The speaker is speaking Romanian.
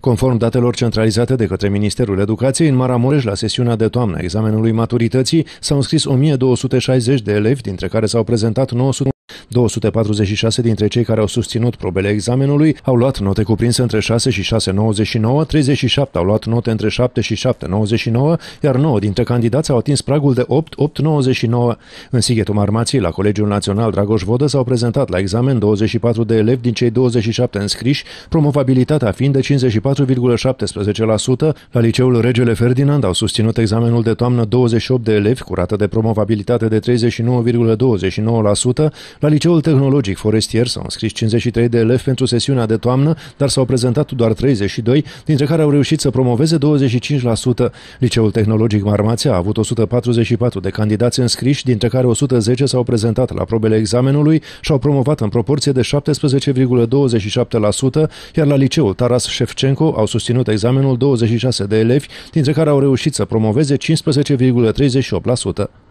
Conform datelor centralizate de către Ministerul Educației, în Maramureș, la sesiunea de toamnă examenului maturității, s-au înscris 1260 de elevi, dintre care s-au prezentat 900 246 dintre cei care au susținut probele examenului au luat note cuprinse între 6 și 6,99, 37 au luat note între 7 și 7,99, iar 9 dintre candidați au atins pragul de 8, 8,99. În Sighetul Marmației, la Colegiul Național Dragoș Vodă, s-au prezentat la examen 24 de elevi din cei 27 înscriși, promovabilitatea fiind de 54,17%. La Liceul Regele Ferdinand au susținut examenul de toamnă 28 de elevi cu rată de promovabilitate de 39,29%, la Liceul Tehnologic Forestier s-au înscris 53 de elevi pentru sesiunea de toamnă, dar s-au prezentat doar 32, dintre care au reușit să promoveze 25%. Liceul Tehnologic Marmația a avut 144 de candidați înscriși, dintre care 110 s-au prezentat la probele examenului și au promovat în proporție de 17,27%, iar la Liceul Taras Șefcenco au susținut examenul 26 de elevi, dintre care au reușit să promoveze 15,38%.